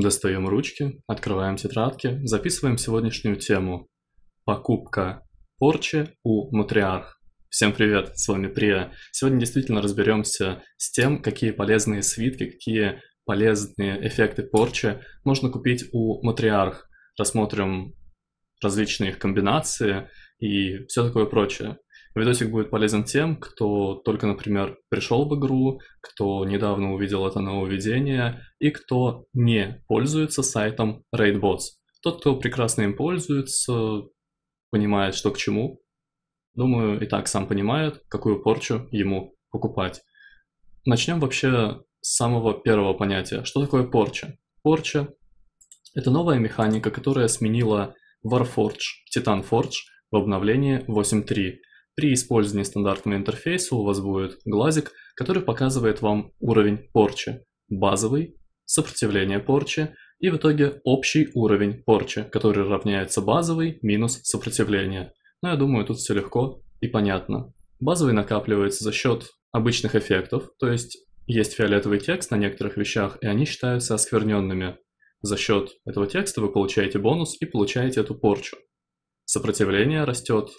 Достаем ручки, открываем тетрадки, записываем сегодняшнюю тему. Покупка порчи у матриарх. Всем привет, с вами Прия. Сегодня действительно разберемся с тем, какие полезные свитки, какие полезные эффекты порчи можно купить у матриарх. Рассмотрим различные их комбинации и все такое прочее. Видосик будет полезен тем, кто только, например, пришел в игру, кто недавно увидел это нововведение и кто не пользуется сайтом RaidBots. Тот, кто прекрасно им пользуется, понимает, что к чему. Думаю, и так сам понимает, какую порчу ему покупать. Начнем вообще с самого первого понятия. Что такое порча? Порча — это новая механика, которая сменила Warforge, Titan Forge в обновлении 8.3. При использовании стандартного интерфейса у вас будет глазик, который показывает вам уровень порчи, базовый, сопротивление порчи и в итоге общий уровень порчи, который равняется базовый минус сопротивление. Но ну, я думаю, тут все легко и понятно. Базовый накапливается за счет обычных эффектов, то есть есть фиолетовый текст на некоторых вещах, и они считаются оскверненными. За счет этого текста вы получаете бонус и получаете эту порчу. Сопротивление растет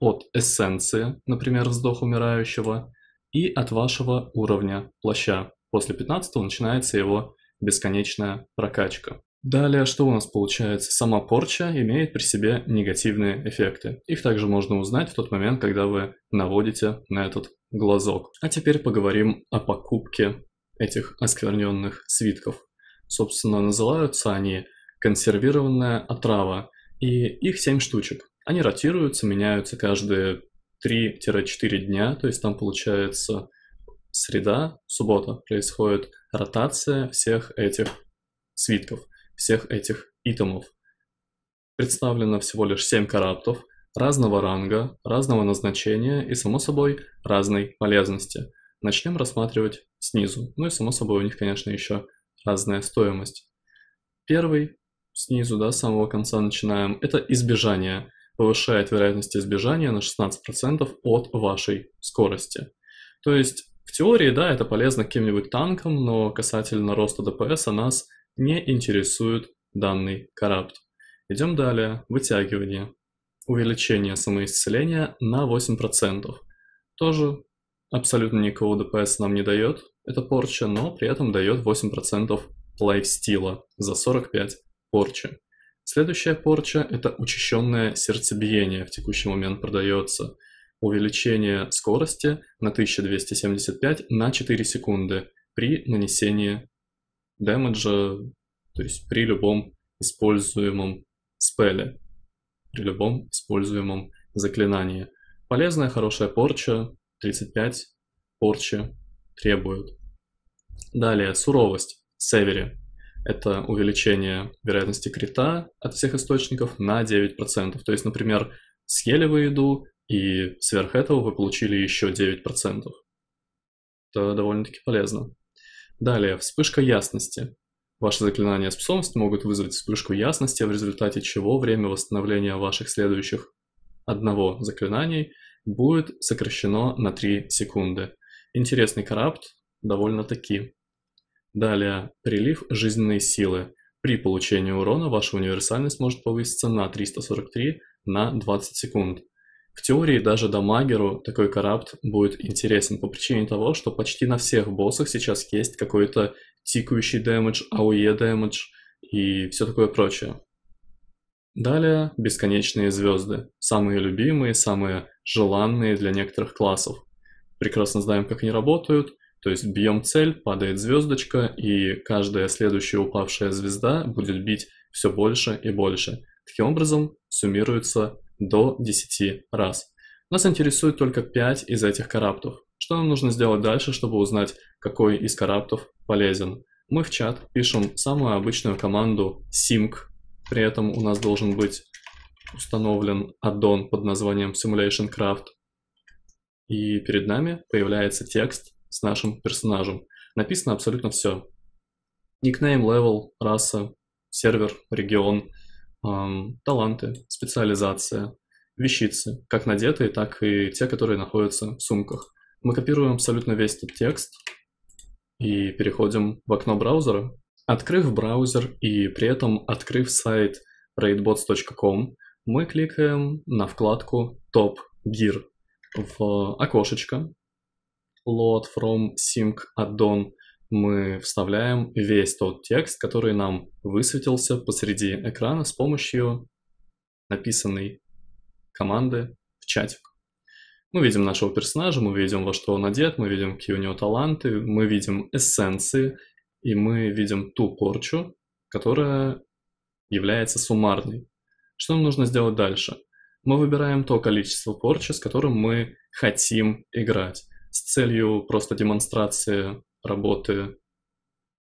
от эссенции, например, вздох умирающего, и от вашего уровня плаща. После 15 начинается его бесконечная прокачка. Далее, что у нас получается? Сама порча имеет при себе негативные эффекты. Их также можно узнать в тот момент, когда вы наводите на этот глазок. А теперь поговорим о покупке этих оскверненных свитков. Собственно, называются они консервированная отрава, и их 7 штучек. Они ротируются, меняются каждые 3-4 дня, то есть там получается среда, суббота происходит ротация всех этих свитков, всех этих итемов. Представлено всего лишь 7 караптов разного ранга, разного назначения и, само собой, разной полезности. Начнем рассматривать снизу. Ну и, само собой, у них, конечно, еще разная стоимость. Первый снизу, да, с самого конца начинаем, это избежание повышает вероятность избежания на 16% от вашей скорости. То есть в теории, да, это полезно каким-нибудь танкам, но касательно роста ДПС нас не интересует данный карапт. Идем далее. Вытягивание. Увеличение самоисцеления на 8%. Тоже абсолютно никакого ДПС нам не дает это порча, но при этом дает 8% лайфстила за 45 порчи. Следующая порча – это учащенное сердцебиение, в текущий момент продается. Увеличение скорости на 1275 на 4 секунды при нанесении дэмэджа, то есть при любом используемом спеле, при любом используемом заклинании. Полезная, хорошая порча, 35 порчи требует. Далее, суровость, севери это увеличение вероятности крита от всех источников на 9%. То есть, например, съели вы еду, и сверх этого вы получили еще 9%. Это довольно-таки полезно. Далее, вспышка ясности. Ваши заклинания способности могут вызвать вспышку ясности, в результате чего время восстановления ваших следующих одного заклинаний будет сокращено на 3 секунды. Интересный карапт довольно-таки. Далее, прилив жизненной силы. При получении урона ваша универсальность может повыситься на 343 на 20 секунд. В теории даже дамагеру такой корабт будет интересен по причине того, что почти на всех боссах сейчас есть какой-то тикающий дэмэдж, АОЕ дэмэдж и все такое прочее. Далее бесконечные звезды, самые любимые, самые желанные для некоторых классов. Прекрасно знаем, как они работают, то есть бьем цель, падает звездочка, и каждая следующая упавшая звезда будет бить все больше и больше. Таким образом, суммируется до 10 раз. Нас интересует только 5 из этих караптов. Что нам нужно сделать дальше, чтобы узнать, какой из караптов полезен? Мы в чат пишем самую обычную команду sync. При этом у нас должен быть установлен аддон под названием Simulation Craft. И перед нами появляется текст с нашим персонажем. Написано абсолютно все. Никнейм, левел, раса, сервер, регион, эм, таланты, специализация, вещицы, как надетые, так и те, которые находятся в сумках. Мы копируем абсолютно весь этот текст и переходим в окно браузера. Открыв браузер и при этом открыв сайт raidbots.com, мы кликаем на вкладку «Топ Gear» в окошечко, load from sync addon мы вставляем весь тот текст, который нам высветился посреди экрана с помощью написанной команды в чатик. Мы видим нашего персонажа, мы видим, во что он одет, мы видим, какие у него таланты, мы видим эссенции, и мы видим ту порчу, которая является суммарной. Что нам нужно сделать дальше? Мы выбираем то количество порчи, с которым мы хотим играть с целью просто демонстрации работы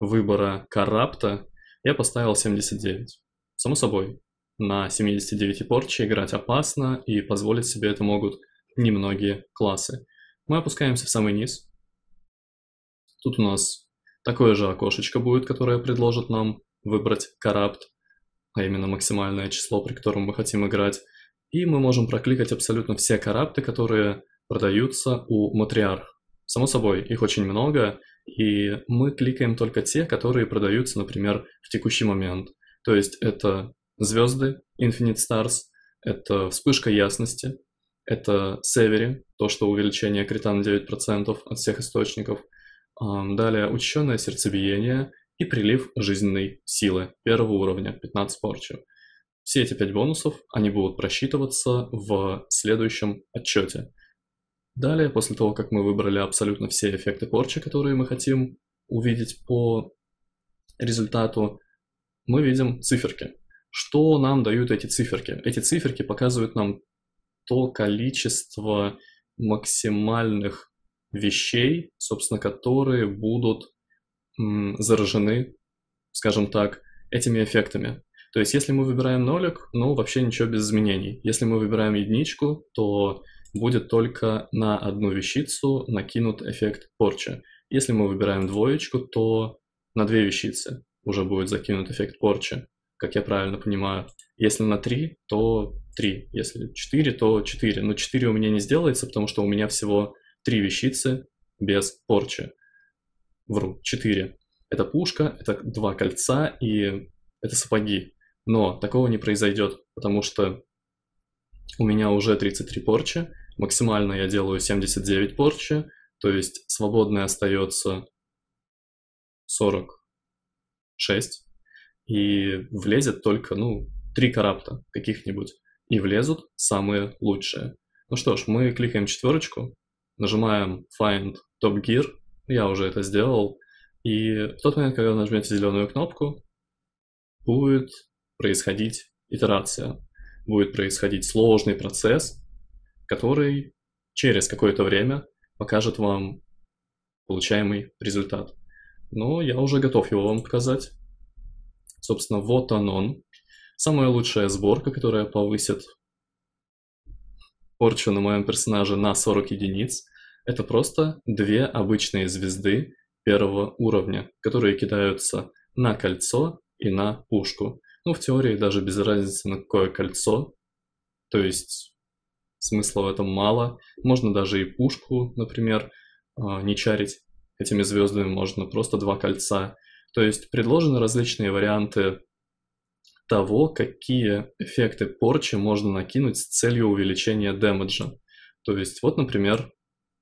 выбора коррапта, я поставил 79. Само собой, на 79 порче играть опасно, и позволить себе это могут немногие классы. Мы опускаемся в самый низ. Тут у нас такое же окошечко будет, которое предложит нам выбрать корабт, а именно максимальное число, при котором мы хотим играть. И мы можем прокликать абсолютно все корабты, которые продаются у матриарх. Само собой, их очень много, и мы кликаем только те, которые продаются, например, в текущий момент. То есть это звезды Infinite Stars, это вспышка ясности, это Севери, то, что увеличение крита на 9% от всех источников. Далее учащенное сердцебиение и прилив жизненной силы первого уровня, 15 порчи. Все эти 5 бонусов, они будут просчитываться в следующем отчете. Далее, после того, как мы выбрали абсолютно все эффекты порчи, которые мы хотим увидеть по результату, мы видим циферки. Что нам дают эти циферки? Эти циферки показывают нам то количество максимальных вещей, собственно, которые будут заражены, скажем так, этими эффектами. То есть, если мы выбираем нолик, ну, вообще ничего без изменений. Если мы выбираем единичку, то будет только на одну вещицу накинут эффект порчи. Если мы выбираем двоечку, то на две вещицы уже будет закинут эффект порчи, как я правильно понимаю. Если на три, то три. Если четыре, то четыре. Но четыре у меня не сделается, потому что у меня всего три вещицы без порчи. Вру, четыре. Это пушка, это два кольца и это сапоги. Но такого не произойдет, потому что у меня уже 33 порчи, Максимально я делаю 79 порчи, то есть свободное остается 46. И влезет только, ну, три карапта каких-нибудь. И влезут самые лучшие. Ну что ж, мы кликаем четверочку, нажимаем Find Top Gear. Я уже это сделал. И в тот момент, когда вы нажмете зеленую кнопку, будет происходить итерация. Будет происходить сложный процесс, который через какое-то время покажет вам получаемый результат. Но я уже готов его вам показать. Собственно, вот он он. Самая лучшая сборка, которая повысит порчу на моем персонаже на 40 единиц. Это просто две обычные звезды первого уровня, которые кидаются на кольцо и на пушку. Ну, в теории даже без разницы на какое кольцо. То есть смысла в этом мало. Можно даже и пушку, например, а, не чарить этими звездами, можно просто два кольца. То есть предложены различные варианты того, какие эффекты порчи можно накинуть с целью увеличения дэмэджа. То есть вот, например,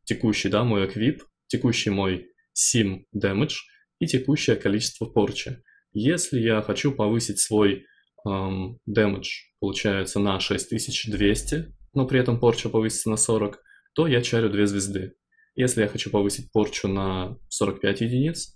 текущий да, мой эквип, текущий мой сим дэмэдж и текущее количество порчи. Если я хочу повысить свой эм, дэмэдж, получается, на 6200, но при этом порча повысится на 40, то я чарю 2 звезды. Если я хочу повысить порчу на 45 единиц,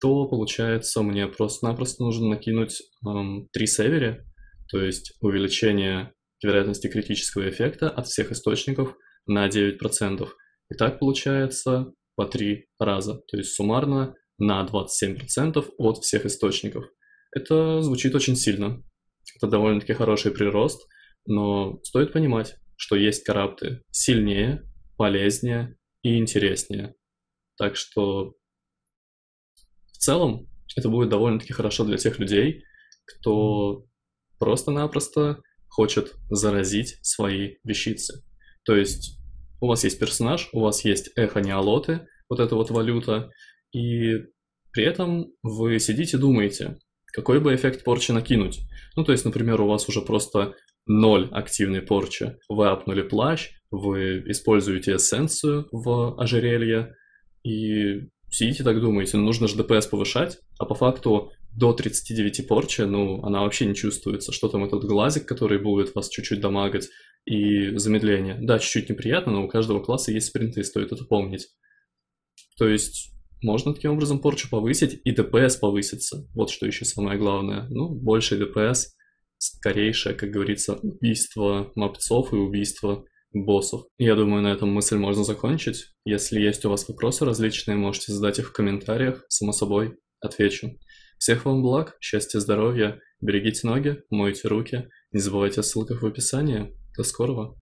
то получается мне просто-напросто нужно накинуть эм, 3 севери, то есть увеличение вероятности критического эффекта от всех источников на 9%. И так получается по 3 раза, то есть суммарно на 27% от всех источников. Это звучит очень сильно. Это довольно-таки хороший прирост, но стоит понимать, что есть корабты сильнее, полезнее и интереснее. Так что в целом это будет довольно-таки хорошо для тех людей, кто просто-напросто хочет заразить свои вещицы. То есть у вас есть персонаж, у вас есть эхо неолоты, вот эта вот валюта, и при этом вы сидите думаете, какой бы эффект порчи накинуть. Ну, то есть, например, у вас уже просто ноль активной порчи. Вы апнули плащ, вы используете эссенцию в ожерелье и сидите так думаете, ну нужно же ДПС повышать, а по факту до 39 порчи, ну, она вообще не чувствуется. Что там этот глазик, который будет вас чуть-чуть дамагать, и замедление. Да, чуть-чуть неприятно, но у каждого класса есть спринты, и стоит это помнить. То есть можно таким образом порчу повысить, и ДПС повысится. Вот что еще самое главное. Ну, больше ДПС, скорейшее, как говорится, убийство мопцов и убийство боссов. Я думаю, на этом мысль можно закончить. Если есть у вас вопросы различные, можете задать их в комментариях, само собой, отвечу. Всех вам благ, счастья, здоровья, берегите ноги, мойте руки, не забывайте о ссылках в описании. До скорого!